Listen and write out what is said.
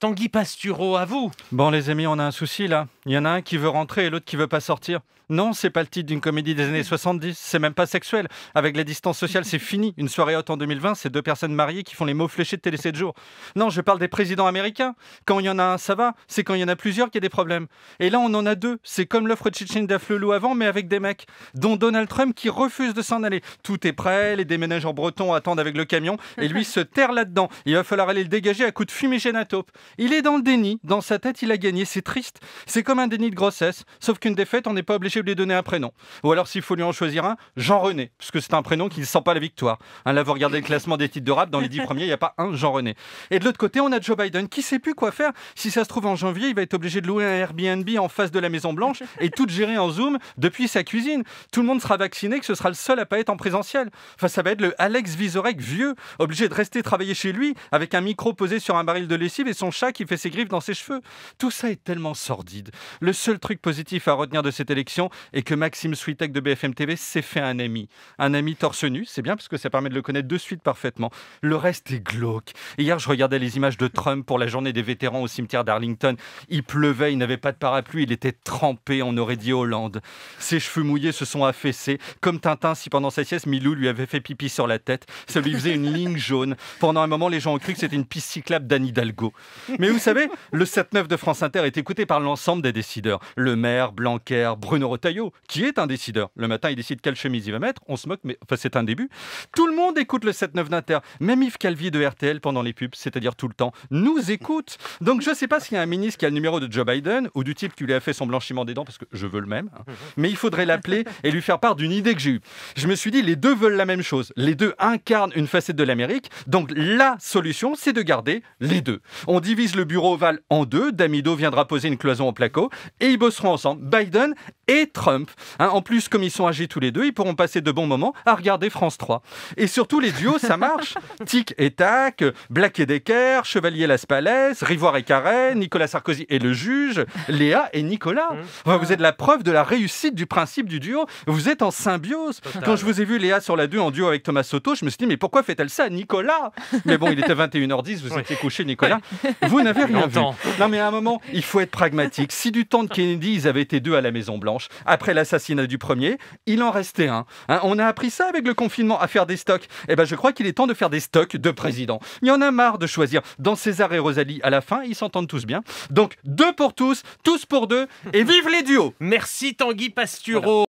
Tanguy Pastureau, à vous. Bon, les amis, on a un souci là. Il y en a un qui veut rentrer et l'autre qui veut pas sortir. Non, c'est pas le titre d'une comédie des années 70, c'est même pas sexuel. Avec la distance sociale, c'est fini. Une soirée haute en 2020, c'est deux personnes mariées qui font les mots fléchés de télé 7 jours. Non, je parle des présidents américains. Quand il y en a un, ça va, c'est quand il y en a plusieurs qu'il y a des problèmes. Et là, on en a deux. C'est comme l'offre de Chichin Daflelou avant, mais avec des mecs, dont Donald Trump qui refuse de s'en aller. Tout est prêt, les déménageurs bretons attendent avec le camion, et lui se terre là-dedans. Il va falloir aller le dégager à coup de fumigène à taupe. Il est dans le déni, dans sa tête, il a gagné. C'est triste. C'est un déni de grossesse, sauf qu'une défaite, on n'est pas obligé de lui donner un prénom. Ou alors, s'il faut lui en choisir un, Jean-René, parce que c'est un prénom qui ne sent pas la victoire. Hein, là, vous regardez le classement des titres de rap, dans les dix premiers, il n'y a pas un Jean-René. Et de l'autre côté, on a Joe Biden qui sait plus quoi faire. Si ça se trouve en janvier, il va être obligé de louer un Airbnb en face de la Maison-Blanche et tout gérer en Zoom depuis sa cuisine. Tout le monde sera vacciné, que ce sera le seul à pas être en présentiel. Enfin, ça va être le Alex Vizorek vieux, obligé de rester travailler chez lui avec un micro posé sur un baril de lessive et son chat qui fait ses griffes dans ses cheveux. Tout ça est tellement sordide. Le seul truc positif à retenir de cette élection est que Maxime Switek de BFM TV s'est fait un ami. Un ami torse nu, c'est bien parce que ça permet de le connaître de suite parfaitement. Le reste est glauque. Hier, je regardais les images de Trump pour la journée des vétérans au cimetière d'Arlington. Il pleuvait, il n'avait pas de parapluie, il était trempé, on aurait dit Hollande. Ses cheveux mouillés se sont affaissés, comme Tintin si pendant sa sieste, Milou lui avait fait pipi sur la tête. Ça lui faisait une ligne jaune. Pendant un moment, les gens ont cru que c'était une piste cyclable d'Anne Hidalgo. Mais vous savez, le 7-9 de France Inter est écouté par l'ensemble des décideur. décideurs. Le maire, Blanquer, Bruno Retailleau, qui est un décideur. Le matin, il décide quelle chemise il va mettre. On se moque, mais enfin, c'est un début. Tout le monde écoute le 7-9 d'Inter. Même Yves Calvi de RTL pendant les pubs, c'est-à-dire tout le temps, nous écoute. Donc je ne sais pas s'il y a un ministre qui a le numéro de Joe Biden ou du type qui lui a fait son blanchiment des dents, parce que je veux le même. Hein. Mais il faudrait l'appeler et lui faire part d'une idée que j'ai eue. Je me suis dit, les deux veulent la même chose. Les deux incarnent une facette de l'Amérique. Donc la solution, c'est de garder les deux. On divise le bureau ovale en deux. D'Amido viendra poser une cloison en placard et ils bosseront ensemble, Biden et Trump. Hein, en plus, comme ils sont âgés tous les deux, ils pourront passer de bons moments à regarder France 3. Et surtout, les duos, ça marche. Tic et Tac, Black et Decker, Chevalier Las Palais, Rivoire et Carré, Nicolas Sarkozy et le juge, Léa et Nicolas. Mmh. Vous êtes la preuve de la réussite du principe du duo. Vous êtes en symbiose. Quand je vous ai vu Léa sur la 2 en duo avec Thomas Soto, je me suis dit, mais pourquoi fait-elle ça, Nicolas Mais bon, il était 21h10, vous étiez couché, Nicolas. Vous n'avez rien vu. Non, mais à un moment, il faut être pragmatique. Si du temps de Kennedy, ils avaient été deux à la Maison-Blanche, après l'assassinat du premier, il en restait un. Hein, on a appris ça avec le confinement, à faire des stocks. Eh ben, je crois qu'il est temps de faire des stocks de présidents. Il y en a marre de choisir. Dans César et Rosalie, à la fin, ils s'entendent tous bien. Donc, deux pour tous, tous pour deux, et vive les duos Merci Tanguy Pastureau